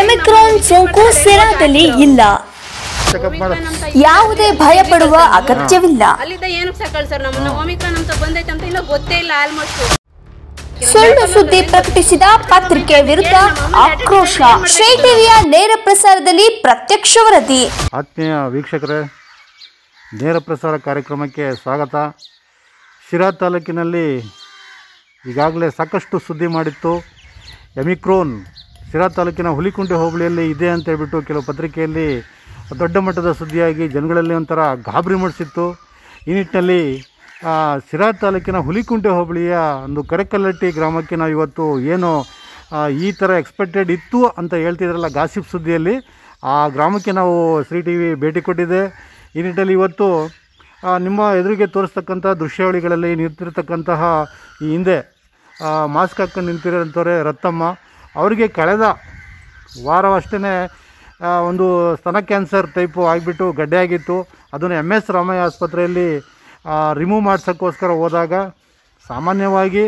ಎಮಿಕ್ರಾನ್ ಸೋಂಕು ಸಿರಾದಲ್ಲಿ ಇಲ್ಲ ಯಾವುದೇ ಭಯ ಪಡುವ ಅಗತ್ಯವಿಲ್ಲ ಸುಳ್ಳು ಸುದ್ದಿ ಪ್ರಕಟಿಸಿದ ಪತ್ರಿಕೆ ವಿರುದ್ಧ ಆಕ್ರೋಶ ಶ್ರೀ ನೇರ ಪ್ರಸಾರದಲ್ಲಿ ಪ್ರತ್ಯಕ್ಷ ವರದಿ ಆತ್ಮೀಯ ವೀಕ್ಷಕರೇ ನೇರ ಪ್ರಸಾರ ಕಾರ್ಯಕ್ರಮಕ್ಕೆ ಸ್ವಾಗತ ಶಿರಾ ತಾಲೂಕಿನಲ್ಲಿ ಈಗಾಗಲೇ ಸಾಕಷ್ಟು ಸುದ್ದಿ ಮಾಡಿತ್ತು ಎಮಿಕ್ರೋನ್ ಶಿರಾ ತಾಲೂಕಿನ ಹುಲಿಕುಂಟೆ ಹೋಬಳಿಯಲ್ಲಿ ಇದೆ ಅಂತ ಹೇಳ್ಬಿಟ್ಟು ಕೆಲವು ಪತ್ರಿಕೆಯಲ್ಲಿ ದೊಡ್ಡ ಮಟ್ಟದ ಸುದ್ದಿಯಾಗಿ ಜನಗಳಲ್ಲಿ ಒಂಥರ ಗಾಬರಿ ಮೂಡಿಸಿತ್ತು ಈ ನಿಟ್ಟಿನಲ್ಲಿ ಶಿರಾ ತಾಲೂಕಿನ ಹುಲಿಕುಂಟೆ ಹೋಬಳಿಯ ಒಂದು ಕರೆಕಲ್ಲಟ್ಟಿ ಗ್ರಾಮಕ್ಕೆ ನಾವು ಇವತ್ತು ಏನು ಈ ಥರ ಎಕ್ಸ್ಪೆಕ್ಟೆಡ್ ಇತ್ತು ಅಂತ ಹೇಳ್ತಿದ್ರಲ್ಲ ಗಾಸಿಪ್ ಸುದ್ದಿಯಲ್ಲಿ ಆ ಗ್ರಾಮಕ್ಕೆ ನಾವು ಶ್ರೀ ಟಿ ವಿ ಭೇಟಿ ಕೊಟ್ಟಿದ್ದೆ ಈ ನಿಟ್ಟಿನಲ್ಲಿ ಇವತ್ತು ನಿಮ್ಮ ಎದುರಿಗೆ ತೋರಿಸ್ತಕ್ಕಂಥ ದೃಶ್ಯಾವಳಿಗಳಲ್ಲಿ ನಿಂತಿರ್ತಕ್ಕಂತಹ ಈ ಹಿಂದೆ ಮಾಸ್ಕ್ ಹಾಕ್ಕೊಂಡು ನಿಂತಿರೋಂಥವ್ರೆ ರತ್ತಮ್ಮ ಅವರಿಗೆ ಕಳೆದ ವಾರವಷ್ಟೇ ಒಂದು ಸ್ತನ ಕ್ಯಾನ್ಸರ್ ಟೈಪು ಆಗಿಬಿಟ್ಟು ಗಡ್ಡೆ ಆಗಿತ್ತು ಅದನ್ನು ಎಮ್ ಎಸ್ ರಾಮಯ್ಯ ಆಸ್ಪತ್ರೆಯಲ್ಲಿ ರಿಮೂವ್ ಮಾಡ್ಸೋಕ್ಕೋಸ್ಕರ ಹೋದಾಗ ಸಾಮಾನ್ಯವಾಗಿ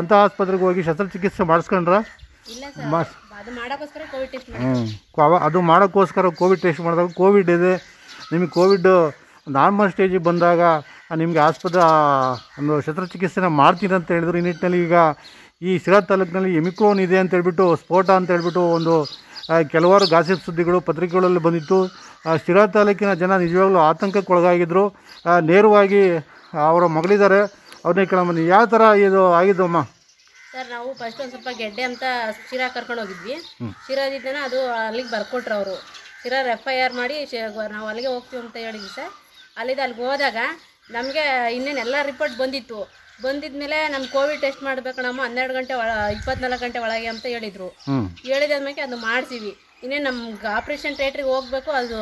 ಅಂಥ ಆಸ್ಪತ್ರೆಗೆ ಹೋಗಿ ಶಸ್ತ್ರಚಿಕಿತ್ಸೆ ಮಾಡಿಸ್ಕೊಂಡ್ರೆ ಹ್ಞೂ ಅದು ಮಾಡೋಕ್ಕೋಸ್ಕರ ಕೋವಿಡ್ ಟೆಸ್ಟ್ ಮಾಡಿದಾಗ ಕೋವಿಡ್ ಇದೆ ನಿಮಗೆ ಕೋವಿಡ್ ನಾರ್ಮಲ್ ಸ್ಟೇಜಿಗೆ ಬಂದಾಗ ನಿಮಗೆ ಆಸ್ಪತ್ರೆ ಒಂದು ಶಸ್ತ್ರಚಿಕಿತ್ಸೆನ ಅಂತ ಹೇಳಿದ್ರು ಈ ನಿಟ್ಟಿನಲ್ಲಿ ಈಗ ಈ ಶಿರಾ ತಾಲೂಕಿನಲ್ಲಿ ಎಮಿಕ್ರೋನ್ ಇದೆ ಅಂತ ಹೇಳ್ಬಿಟ್ಟು ಸ್ಫೋಟ ಅಂತ ಹೇಳ್ಬಿಟ್ಟು ಒಂದು ಕೆಲವಾರು ಗಾಸಿಪ್ ಸುದ್ದಿಗಳು ಪತ್ರಿಕೆಗಳಲ್ಲಿ ಬಂದಿತ್ತು ಶಿರಾ ತಾಲೂಕಿನ ಜನ ನಿಜವಾಗ್ಲೂ ಆತಂಕಕ್ಕೊಳಗಾಗಿದ್ದರು ನೇರವಾಗಿ ಅವರ ಮಗಳಿದ್ದಾರೆ ಅವ್ರನ್ನೇ ಕೇಳಮ್ಮ ಯಾವ ಥರ ಇದು ಆಗಿದ್ದಮ್ಮ ಅಮ್ಮ ಸರ್ ನಾವು ಫಸ್ಟ್ ಒಂದು ಸ್ವಲ್ಪ ಗೆಡ್ಡೆ ಅಂತ ಶಿರಾ ಕರ್ಕೊಂಡು ಹೋಗಿದ್ವಿ ಶಿರಾದಿದ್ದಾನೆ ಅದು ಅಲ್ಲಿಗೆ ಬರ್ಕೊಟ್ರು ಅವರು ಶಿರಾ ಎಫ್ ಐ ಆರ್ ಮಾಡಿ ನಾವು ಅಲ್ಲಿಗೆ ಹೋಗ್ತೀವಿ ಅಂತ ಹೇಳಿದ್ವಿ ಸರ್ ಅಲ್ಲಿದ್ದು ಅಲ್ಲಿಗೆ ಹೋದಾಗ ನಮಗೆ ಇನ್ನೇನು ಎಲ್ಲ ರಿಪೋರ್ಟ್ ಬಂದಿತ್ತು ಬಂದಿದ್ಮೇಲೆ ನಮ್ ಕೋವಿಡ್ ಟೆಸ್ಟ್ ಮಾಡ್ಬೇಕಣಮ್ಮ ಹನ್ನೆರಡು ಗಂಟೆ ಇಪ್ಪತ್ನಾಲ್ಕು ಗಂಟೆ ಒಳಗೆ ಅಂತ ಹೇಳಿದ್ರು ಹೇಳಿದ್ಮೇಲೆ ಅದು ಮಾಡ್ತೀವಿ ಇನ್ನೇ ನಮ್ಗೆ ಆಪ್ರೇಷನ್ ಥಿಯೇಟ್ರಿಗೆ ಹೋಗ್ಬೇಕು ಅದು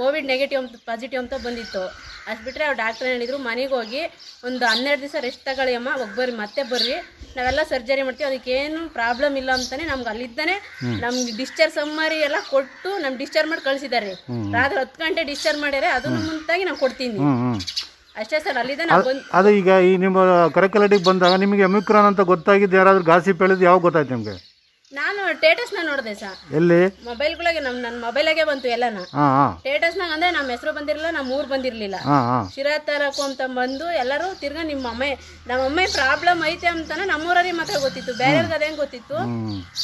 ಕೋವಿಡ್ ನೆಗೆಟಿವ್ ಅಂತ ಪಾಸಿಟಿವ್ ಅಂತ ಬಂದಿತ್ತು ಅಷ್ಟು ಬಿಟ್ಟರೆ ಅವ್ರು ಡಾಕ್ಟರ್ ಹೇಳಿದ್ರು ಮನೆಗೆ ಹೋಗಿ ಒಂದು ಹನ್ನೆರಡು ದಿವಸ ರೆಸ್ಟ್ ತಗೊಳ್ಳಿ ಅಮ್ಮ ಒಬ್ಬರಿ ಮತ್ತೆ ಬರ್ರಿ ನಾವೆಲ್ಲ ಸರ್ಜರಿ ಮಾಡ್ತೀವಿ ಅದಕ್ಕೇನು ಪ್ರಾಬ್ಲಮ್ ಇಲ್ಲ ಅಂತಾನೆ ನಮ್ಗೆ ಅಲ್ಲಿದ್ದಾನೆ ನಮ್ಗೆ ಡಿಸ್ಚಾರ್ಜ್ ಸಮ್ಮರಿ ಎಲ್ಲ ಕೊಟ್ಟು ನಮ್ಗೆ ಡಿಸ್ಚಾರ್ಜ್ ಮಾಡಿ ಕಳಿಸಿದ್ದಾರೆ ರಾತ್ರಿ ಹತ್ತು ಗಂಟೆ ಡಿಸ್ಚಾರ್ಜ್ ಮಾಡ್ಯಾರೆ ಅದನ್ನು ಮುಂತಾಗಿ ನಾವು ಕೊಡ್ತೀನಿ ಅಷ್ಟೇ ಸರ್ ಅಲ್ಲಿದೆ ನಾವು ಅದು ಈಗ ಈ ನಿಮ್ಮ ಕರಕಲಡಿಗೆ ಬಂದಾಗ ನಿಮಗೆ ಎಮಿಕ್ರಾನ್ ಅಂತ ಗೊತ್ತಾಗಿದ್ದು ಯಾರಾದರೂ ಗಾಸಿಪ್ ಹೇಳಿದ್ದು ಯಾವಾಗ ಗೊತ್ತಾಯ್ತು ನಿಮಗೆ ನಾನು ಸ್ಟೇಟಸ್ ನ ನೋಡಿದೆ ಸರ್ ಎಲ್ಲಿ ಮೊಬೈಲ್ಗಳಿಗೆ ನಮ್ ನನ್ನ ಮೊಬೈಲಾಗೆ ಬಂತು ಎಲ್ಲಾನ ಹಾಂ ಸ್ಟೇಟಸ್ ನಾಗ ಅಂದ್ರೆ ನಮ್ಮ ಹೆಸರು ಬಂದಿರಲಿಲ್ಲ ನಮ್ಮ ಊರು ಬಂದಿರಲಿಲ್ಲ ಹಾಂ ಶಿರಾ ಅಂತ ಬಂದು ಎಲ್ಲರೂ ತಿರ್ಗಾ ನಿಮ್ಮ ಅಮ್ಮೆ ನಮ್ಮ ಅಮ್ಮೆ ಪ್ರಾಬ್ಲಮ್ ಐತೆ ಅಂತಾನೆ ನಮ್ಮೂರವ್ರಿಗೆ ಮಾತ್ರ ಗೊತ್ತಿತ್ತು ಬೇರೆಯವ್ರಿಗೆ ಅದೇನ್ ಗೊತ್ತಿತ್ತು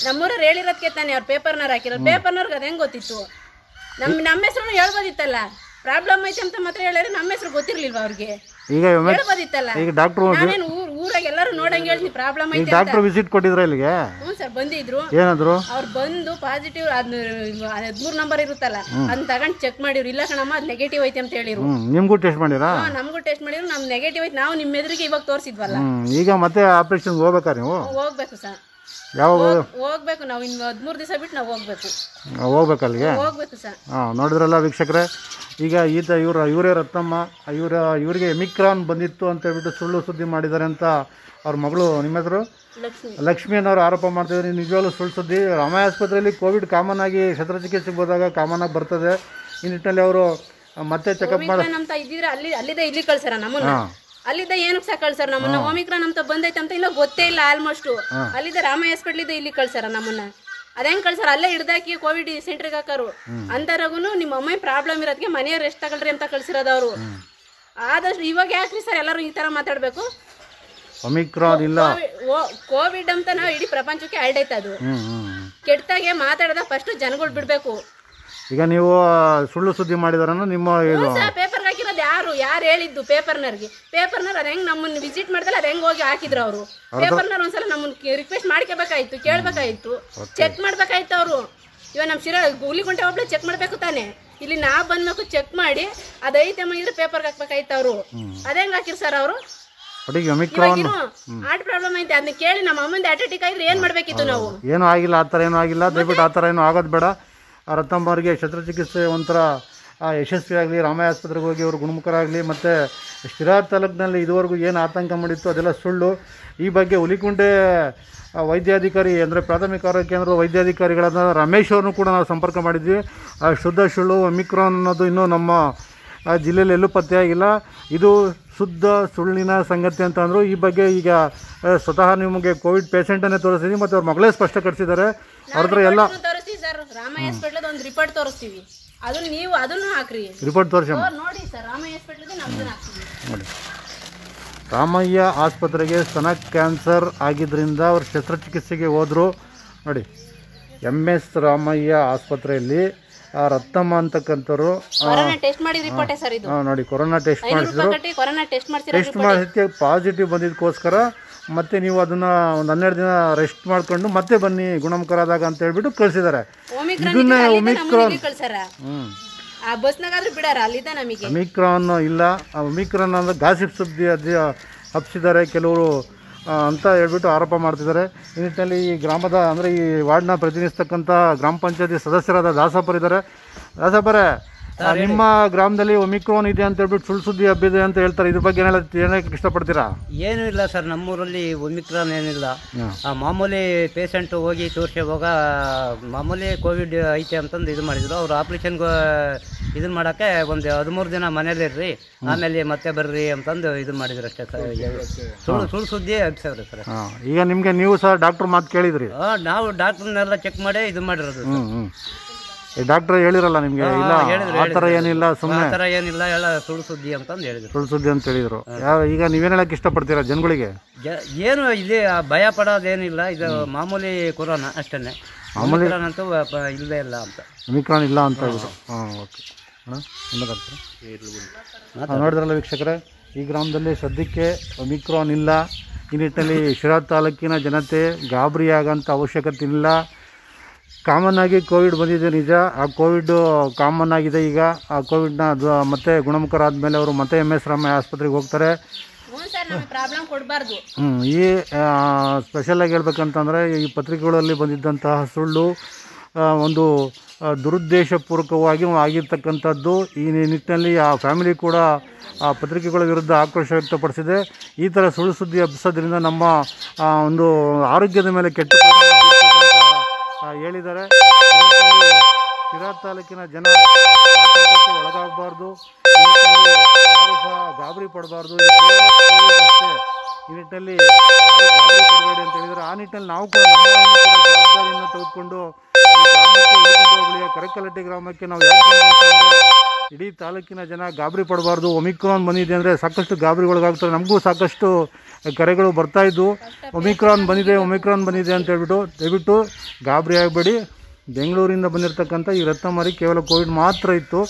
ನಮ್ಮೂರವ್ರು ಹೇಳಿರೋದಕ್ಕೆ ತಾನೆ ಅವ್ರು ಪೇಪರ್ನವ್ರು ಹಾಕಿರೋ ಪೇಪರ್ನವ್ರಿಗೆ ಅದೇನ್ ಗೊತ್ತಿತ್ತು ನಮ್ಮ ನಮ್ಮ ಹೆಸರು ಹೇಳ್ಬೋದಿತ್ತಲ್ಲ ಪ್ರಾಬ್ಲಮ್ ಐತೆ ಅಂತ ಮಾತ್ರ ಹೇಳಿದ್ರೆ ನಮ್ಮ ಹೆಸರು ಗೊತ್ತಿರ್ಲಿಲ್ವಾ ಅವ್ರಿಗೆ ಈಗ ಹೇಳ್ಬೋದಿತ್ತಲ್ಲ ಈಗ ಡಾಕ್ಟರ್ ಊರಾಗ ಎಲ್ಲರೂ ನೋಡಂಗೆ ಹೇಳ್ತೀನಿ ಪ್ರಾಬ್ಲಮ್ ಐತೆ ಡಾಕ್ಟರ್ ವಿಸಿಟ್ ಕೊಟ್ಟಿದ್ರ ಇಲ್ಲಿಗೆ ಹ್ಞೂ ಸರ್ ಬಂದಿದ್ರು ಏನಂದ್ರು ಅವ್ರು ಬಂದು ಪಾಸಿಟಿವ್ ಅದ್ ಹದಿಮೂರು ನಂಬರ್ ಇರುತ್ತಲ್ಲ ಅದನ್ನ ತಗೊಂಡು ಚೆಕ್ ಮಾಡಿದ್ರು ಇಲ್ಲ ಕಣಮ್ಮ ಅದು ನೆಗೆಟಿವ್ ಐತೆ ಅಂತ ಹೇಳಿರು ನಿಮ್ಗೂ ಟೆಸ್ಟ್ ಮಾಡಿರಾ ಹಾ, ನಮಗೂ ಟೆಸ್ಟ್ ಮಾಡಿದ್ರು ನಮ್ ನೆಗೆಟಿವ್ ಐತೆ ನಾವು ನಿಮ್ಮ ಎದುರಿಗೆ ಇವಾಗ ತೋರಿಸಿದ್ವಲ್ಲ ಈಗ ಮತ್ತೆ ಆಪರೇಷನ್ ಹೋಗ್ಬೇಕಾ ನೀವು ಹೋಗ್ಬೇಕು ಸರ್ ಯಾವಾಗ ಹೋಗ್ಬೇಕು ನಾವು ಇನ್ನು ಹದಿಮೂರು ದಿವಸ ಬಿಟ್ಟು ನಾವು ಹೋಗ್ಬೇಕು ಹೋಗ್ಬೇಕು ಅಲ್ಲಿಗೆ ಹೋಗ್ಬೇಕು ಸರ್ ಹಾಂ ನೋಡಿದ್ರಲ್ಲ ವೀಕ್ಷಕರೇ ಈಗ ಈತ ಇವರ ಇವರೇ ರತ್ನಮ್ಮ ಇವರ ಇವರಿಗೆ ಎಮಿಕ್ರಾನ್ ಬಂದಿತ್ತು ಅಂತ ಹೇಳ್ಬಿಟ್ಟು ಸುಳ್ಳು ಸುದ್ದಿ ಮಾಡಿದ್ದಾರೆ ಅಂತ ಅವ್ರ ಮಗಳು ನಿಮ್ಮ ಹೆಸರು ಲಕ್ಷ್ಮಿ ಅನ್ನೋರು ಆರೋಪ ಮಾಡ್ತಿದ್ದಾರೆ ನಿಜವಾಗ್ಲೂ ಸುಳ್ಳು ಸುದ್ದಿ ರಾಮಾಯ ಆಸ್ಪತ್ರೆಯಲ್ಲಿ ಕೋವಿಡ್ ಕಾಮನ್ ಆಗಿ ಶಸ್ತ್ರಚಿಕಿತ್ಸೆಗೆ ಹೋದಾಗ ಕಾಮನ್ ಆಗಿ ಬರ್ತದೆ ಈ ನಿಟ್ಟಿನಲ್ಲಿ ಅವರು ಮತ್ತೆ ಚೆಕಪ್ ಮಾಡಿದ್ರೆ ಅಲ್ಲಿ ಇಲ್ಲಿ ಕಳ್ಸಾರ ನಮ್ಮನ್ನ ಅಲ್ಲಿದ್ದ ಏನಕ್ಕೆ ಸಹ ಕಳ್ಸಾರ ನಮ್ಮನ್ನ ಓಮಿಕ್ರಾನ್ ಅಂತ ಬಂದೈತೆ ಅಂತ ಇಲ್ಲ ಗೊತ್ತೇ ಇಲ್ಲ ಆಲ್ಮೋಸ್ಟ್ ಅಲ್ಲಿದ್ದ ರಾಮಾಯ ಇಲ್ಲಿ ಕಳ್ಸರ ನಮ್ಮನ್ನ ಅದೇನ್ ಕಳ್ಸಾರ ಅಲ್ಲೇ ಹಿಡ್ದಾಕಿ ಕೋವಿಡ್ ಸೆಂಟ್ರಿಗೆ ಹಾಕಾರು ಅಂತರಾಗುನು ನಿಮ್ಮ ಅಮ್ಮ ಪ್ರಾಬ್ಲಮ್ ಇರೋದಕ್ಕೆ ಮನೆಯ ರೆಸ್ಟ್ ತಗೊಳ್ರಿ ಅಂತ ಕಳ್ಸಿರೋದು ಅವರು ಆದಷ್ಟು ಇವಾಗ ಯಾಕ್ರಿ ಸರ್ ಎಲ್ಲರೂ ಈ ತರ ಮಾತಾಡ್ಬೇಕು ಒಮಿಕ್ರಾನ್ ಇಲ್ಲ ಕೋವಿಡ್ ಅಂತ ನಾವು ಇಡೀ ಪ್ರಪಂಚಕ್ಕೆ ಹರಡೈತೆ ಅದು ಕೆಟ್ಟದಾಗೆ ಮಾತಾಡದ ಫಸ್ಟ್ ಜನಗಳು ಬಿಡ್ಬೇಕು ಈಗ ನೀವು ಸುಳ್ಳು ಸುದ್ದಿ ಮಾಡಿದಾರ ನಿಮ್ಮ ಯಾರು ಯಾರು ಹೇಳಿದ್ದು ಪೇಪರ್ನರ್ಗೆ ಪೇಪರ್ನರ್ ಅದು ಹೆಂಗ್ ನಮ್ಮನ್ನ ವಿಸಿಟ್ ಮಾಡ್ದಲ್ಲ ಅದು ಹೆಂಗ್ ಹೋಗಿ ಹಾಕಿದ್ರು ಅವರು ಪೇಪರ್ನರ್ ಒಂದ್ಸಲ ನಮ್ಮನ್ನ ರಿಕ್ವೆಸ್ಟ್ ಮಾಡ್ಕೋಬೇಕಾಯ್ತು ಕೇಳ್ಬೇಕಾಯ್ತು ಚೆಕ್ ಮಾಡ್ಬೇಕಾಯ್ತು ಅವರು ಇವಾಗ ನಮ್ಮ ಶಿರಾ ಗುಂಟೆ ಒಬ್ಳೆ ಚೆಕ್ ಮಾಡ್ಬೇಕು ತಾನೆ ಇಲ್ಲಿ ನಾ ಬಂದ್ಬೇಕು ಚೆಕ್ ಮಾಡಿ ಅದೈತೆ ಪೇಪರ್ ಪೇಪರ್ಗೆ ಹಾಕ್ಬೇಕಾಯ್ತು ಅವರು ಅದೇಂಗ್ ಹಾಕಿರ್ ಸರ್ ಅವರು ಹಾರ್ಟ್ ಪ್ರಾಬ್ಲಮ್ ಐತೆ ಅದನ್ನ ಕೇಳಿ ನಮ್ಮ ಅಮ್ಮಂದ ಅಟ್ಯಾಟಿಕ್ ಆಯ್ತು ಏನ್ ಮಾಡ್ಬೇಕಿತ್ತು ನಾವು ಏನು ಆಗಿಲ್ಲ ಆ ಥರ ಏನೂ ಆಗಿಲ್ಲ ದಯವಿಟ್ಟು ಆ ಥರ ಏನೂ ಆಗೋದು ಬೇಡ ರತ್ನಂಬರಿಗೆ ಶಸ್ತ್ರಚಿಕಿತ್ಸೆ ಒಂಥರ ಆ ಯಶಸ್ವಿಯಾಗಲಿ ರಾಮಾಯ ಆಸ್ಪತ್ರೆಗೆ ಹೋಗಿ ಅವರು ಗುಣಮುಖರಾಗಲಿ ಮತ್ತು ಶಿರಾ ತಾಲೂಕಿನಲ್ಲಿ ಇದುವರೆಗೂ ಏನು ಆತಂಕ ಮಾಡಿತ್ತು ಅದೆಲ್ಲ ಸುಳ್ಳು ಈ ಬಗ್ಗೆ ಹುಲಿಕುಂಡೆ ವೈದ್ಯಾಧಿಕಾರಿ ಅಂದರೆ ಪ್ರಾಥಮಿಕ ಆರೋಗ್ಯ ಕೇಂದ್ರದ ವೈದ್ಯಾಧಿಕಾರಿಗಳಾದ ರಮೇಶ್ ಅವ್ರನ್ನೂ ಕೂಡ ನಾವು ಸಂಪರ್ಕ ಮಾಡಿದ್ವಿ ಆ ಶುದ್ಧ ಸುಳ್ಳು ಒಮಿಕ್ರಾನ್ ಅನ್ನೋದು ಇನ್ನೂ ನಮ್ಮ ಜಿಲ್ಲೆಯಲ್ಲಿ ಎಲ್ಲೂ ಪತ್ತೆಯಾಗಿಲ್ಲ ಇದು ಶುದ್ಧ ಸುಳ್ಳಿನ ಸಂಗತಿ ಅಂತಂದರು ಈ ಬಗ್ಗೆ ಈಗ ಸ್ವತಃ ನಿಮಗೆ ಕೋವಿಡ್ ಪೇಷೆಂಟನ್ನೇ ತೋರಿಸಿದ್ವಿ ಮತ್ತು ಅವ್ರ ಮಗಳೇ ಸ್ಪಷ್ಟಪಡಿಸಿದ್ದಾರೆ ಅವ್ರ ಹತ್ರ ಎಲ್ಲ ಒಂದು ರಿಪೋರ್ಟ್ ತೋರಿಸ್ತೀವಿ ಅದನ್ನ ನೀವು ಅದನ್ನು ಹಾಕ್ರಿ ರಿಪೋರ್ಟ್ ತೋರಿಸಮ್ಮ ನೋಡಿ ಸರ್ ರಾಮಯ್ಯ ಹಾಸ್ಪಿಟ್ಲಿಗೆ ನಮ್ದನ್ನ ಹಾಕ್ತೀವಿ ನೋಡಿ ರಾಮಯ್ಯ ಆಸ್ಪತ್ರೆಗೆ ಸ್ತನ ಕ್ಯಾನ್ಸರ್ ಆಗಿದ್ದರಿಂದ ಅವ್ರು ಶಸ್ತ್ರಚಿಕಿತ್ಸೆಗೆ ಹೋದರು ನೋಡಿ ಎಮ್ ಎಸ್ ರಾಮಯ್ಯ ಆಸ್ಪತ್ರೆಯಲ್ಲಿ ಆ ರತ್ನಮ್ಮ ಅಂತಕ್ಕಂಥವ್ರು ಕೊರೋನಾ ಟೆಸ್ಟ್ ಮಾಡಿದ ರಿಪೋರ್ಟೇ ಸರ್ ಇದು ನೋಡಿ ಕೊರೋನಾ ಟೆಸ್ಟ್ ಐನೂರು ಮಾಡಿಸಿದ್ರು ರೂಪಾಯಿ ಕಟ್ಟಿ ಕೊರೋನಾ ಟೆಸ್ಟ್ ಮಾಡಿಸಿರೋ ಟೆಸ್ಟ್ ರಿಪೋರ್ಟ್ ಪಾಸಿಟಿವ್ ಬಂದಿದ್ದಕ್ಕೋಸ್ಕರ ಮತ್ತೆ ನೀವು ಅದನ್ನ ಒಂದು ಹನ್ನೆರಡು ದಿನ ರೆಸ್ಟ್ ಮಾಡ್ಕೊಂಡು ಮತ್ತೆ ಬನ್ನಿ ಗುಣಮುಖರಾದಾಗ ಅಂತ ಹೇಳ್ಬಿಟ್ಟು ಕಳಿಸಿದ್ದಾರೆ ಇದನ್ನೇ ಒಮಿಕ್ರಾನ್ ಆ ಇಲ್ಲ ಒಮಿಕ್ರಾನ್ ಅಂದ್ರೆ ಗಾಸಿಪ್ ಸುದ್ದಿ ಅದು ಹಬ್ಸಿದ್ದಾರೆ ಕೆಲವರು ಅಂತ ಹೇಳ್ಬಿಟ್ಟು ಆರೋಪ ಮಾಡ್ತಿದ್ದಾರೆ ಈ ನಿಟ್ಟಿನಲ್ಲಿ ಈ ಗ್ರಾಮದ ಅಂದರೆ ಈ ವಾರ್ಡ್ನ ಪ್ರತಿನಿಧಿಸ್ತಕ್ಕಂಥ ಗ್ರಾಮ ಪಂಚಾಯತಿ ಸದಸ್ಯರಾದ ದಾಸಪ್ಪರಿದ್ದಾರೆ ದಾಸಪ್ಪರೇ ನಿಮ್ಮ ಗ್ರಾಮದಲ್ಲಿ ಒಮಿಕ್ರಾನ್ ಇದೆ ಅಂತ ಹೇಳ್ಬಿಟ್ಟು ಸುಳ್ಳು ಸುದ್ದಿ ಹಬ್ಬಿದೆ ಅಂತ ಹೇಳ್ತಾರೆ ಇದ್ರ ಬಗ್ಗೆ ಏನೆಲ್ಲ ಏನಕ್ಕೆ ಇಷ್ಟಪಡ್ತೀರಾ ಏನು ಇಲ್ಲ ಸರ್ ನಮ್ಮೂರಲ್ಲಿ ಒಮಿಕ್ರಾನ್ ಏನಿಲ್ಲ ಆ ಮಾಮೂಲಿ ಪೇಷಂಟ್ ಹೋಗಿ ಹೋಗ ಮಾಮೂಲಿ ಕೋವಿಡ್ ಐತೆ ಅಂತಂದು ಇದು ಮಾಡಿದ್ರು ಅವ್ರು ಆಪ್ರೇಷನ್ ಇದನ್ನ ಮಾಡೋಕ್ಕೆ ಒಂದು ಹದಿಮೂರು ದಿನ ಇರ್ರಿ ಆಮೇಲೆ ಮತ್ತೆ ಬರ್ರಿ ಅಂತಂದು ಇದು ಮಾಡಿದ್ರು ಅಷ್ಟೇ ಸರ್ ಸುಳ್ಳು ಸುಳ್ಳು ಸುದ್ದಿ ಸರ್ ಈಗ ನಿಮಗೆ ನೀವು ಸರ್ ಡಾಕ್ಟ್ರ್ ಮಾತು ಕೇಳಿದ್ರಿ ನಾವು ಡಾಕ್ಟ್ರನ್ನೆಲ್ಲ ಚೆಕ್ ಮಾಡಿ ಇದು ಮಾಡಿರೋದು ಡಾಕ್ಟರ್ ಹೇಳಿರಲ್ಲ ನಿಮಗೆ ಇಲ್ಲ ಆತರ ಆ ಥರ ಏನಿಲ್ಲ ಸುಮ್ಮನೆ ಏನಿಲ್ಲ ಎಲ್ಲ ಸುಳ್ಳು ಸುದ್ದಿ ಅಂತ ಹೇಳಿದ್ರು ಸುಳ್ಳು ಸುದ್ದಿ ಅಂತ ಹೇಳಿದರು ಯಾರು ಈಗ ನೀವೇನು ಹೇಳಕ್ಕೆ ಇಷ್ಟಪಡ್ತೀರಾ ಜನಗಳಿಗೆ ಏನು ಇಲ್ಲಿ ಭಯ ಪಡೋದೇನಿಲ್ಲ ಇದು ಮಾಮೂಲಿ ಕೊರೋನಾ ಅಷ್ಟೇ ಮಾಮೂಲಿ ಅಂತೂ ಇಲ್ಲ ಅಂತ ಒಮಿಕ್ರಾನ್ ಇಲ್ಲ ಅಂತ ಹಾಂ ಓಕೆ ನೋಡಿದ್ರಲ್ಲ ವೀಕ್ಷಕರೇ ಈ ಗ್ರಾಮದಲ್ಲಿ ಸದ್ಯಕ್ಕೆ ಒಮಿಕ್ರಾನ್ ಇಲ್ಲ ಈ ನಿಟ್ಟಿನಲ್ಲಿ ಶಿರಾ ತಾಲೂಕಿನ ಜನತೆ ಗಾಬರಿಯಾಗಂಥ ಅವಶ್ಯಕತೆ ಇಲ್ಲ ಕಾಮನ್ ಆಗಿ ಕೋವಿಡ್ ಬಂದಿದೆ ನಿಜ ಆ ಕೋವಿಡ್ ಕಾಮನ್ ಆಗಿದೆ ಈಗ ಆ ಕೋವಿಡ್ನ ಮತ್ತೆ ಮತ್ತೆ ಮೇಲೆ ಅವರು ಮತ್ತೆ ಎಮ್ ಎಸ್ ರಾಮಯ್ಯ ಆಸ್ಪತ್ರೆಗೆ ಹೋಗ್ತಾರೆ ಈ ಸ್ಪೆಷಲಾಗಿ ಹೇಳ್ಬೇಕಂತಂದರೆ ಈ ಪತ್ರಿಕೆಗಳಲ್ಲಿ ಬಂದಿದ್ದಂತಹ ಸುಳ್ಳು ಒಂದು ದುರುದ್ದೇಶಪೂರ್ವಕವಾಗಿ ಆಗಿರ್ತಕ್ಕಂಥದ್ದು ಈ ನಿಟ್ಟಿನಲ್ಲಿ ಆ ಫ್ಯಾಮಿಲಿ ಕೂಡ ಆ ಪತ್ರಿಕೆಗಳ ವಿರುದ್ಧ ಆಕ್ರೋಶ ವ್ಯಕ್ತಪಡಿಸಿದೆ ಈ ಥರ ಸುಳ್ಳು ಸುದ್ದಿ ಹಬ್ಬಿಸೋದ್ರಿಂದ ನಮ್ಮ ಒಂದು ಆರೋಗ್ಯದ ಮೇಲೆ ಕೆಟ್ಟ ಹೇಳಿದ್ದಾರೆ ಶಿರಾ ತಾಲೂಕಿನ ಜನ ಒಳಗಾಗಬಾರ್ದು ಸಹ ಗಾಬರಿ ಪಡಬಾರ್ದು ಅಷ್ಟೇ ಈ ನಿಟ್ಟಿನಲ್ಲಿ ಗಾಬರಿ ಪಡಬೇಡಿ ಅಂತ ಹೇಳಿದರೆ ಆ ನಿಟ್ಟಿನಲ್ಲಿ ನಾವು ಕೂಡ ಜವಾಬ್ದಾರಿಯನ್ನು ತೆಗೆದುಕೊಂಡು ಕರಕಲಟ್ಟಿ ಗ್ರಾಮಕ್ಕೆ ನಾವು ಯಾಕೆ ಇಡೀ ತಾಲೂಕಿನ ಜನ ಗಾಬರಿ ಪಡಬಾರ್ದು ಒಮಿಕ್ರಾನ್ ಬಂದಿದೆ ಅಂದರೆ ಸಾಕಷ್ಟು ಗಾಬರಿ ಒಳಗಾಗ್ತಾರೆ ನಮಗೂ ಸಾಕಷ್ಟು ಕರೆಗಳು ಬರ್ತಾ ಒಮಿಕ್ರಾನ್ ಬಂದಿದೆ ಒಮಿಕ್ರಾನ್ ಬಂದಿದೆ ಅಂತ ಹೇಳ್ಬಿಟ್ಟು ದಯವಿಟ್ಟು ಗಾಬರಿ ಆಗಬೇಡಿ ಬೆಂಗಳೂರಿಂದ ಬಂದಿರತಕ್ಕಂಥ ಈ ರತ್ನಮಾರಿ ಕೇವಲ ಕೋವಿಡ್ ಮಾತ್ರ ಇತ್ತು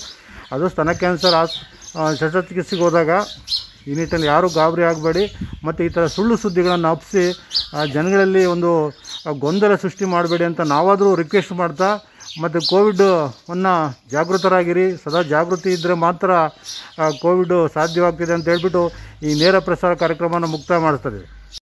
ಅದು ಸ್ತನ ಕ್ಯಾನ್ಸರ್ ಆಸ್ ಶಸ್ತ್ರಚಿಕಿತ್ಸೆಗೆ ಹೋದಾಗ ಈ ನಿಟ್ಟಿನಲ್ಲಿ ಯಾರೂ ಗಾಬರಿ ಆಗಬೇಡಿ ಮತ್ತು ಈ ಥರ ಸುಳ್ಳು ಸುದ್ದಿಗಳನ್ನು ಹಬ್ಬಿಸಿ ಜನಗಳಲ್ಲಿ ಒಂದು ಗೊಂದಲ ಸೃಷ್ಟಿ ಮಾಡಬೇಡಿ ಅಂತ ನಾವಾದರೂ ರಿಕ್ವೆಸ್ಟ್ ಮಾಡ್ತಾ ಮತ್ತು ಕೋವಿಡ್ ಅನ್ನು ಜಾಗೃತರಾಗಿರಿ ಸದಾ ಜಾಗೃತಿ ಇದ್ದರೆ ಮಾತ್ರ ಕೋವಿಡ್ ಸಾಧ್ಯವಾಗ್ತಿದೆ ಅಂತ ಹೇಳ್ಬಿಟ್ಟು ಈ ನೇರ ಪ್ರಸಾರ ಕಾರ್ಯಕ್ರಮವನ್ನು ಮುಕ್ತಾಯ ಮಾಡಿಸ್ತಾ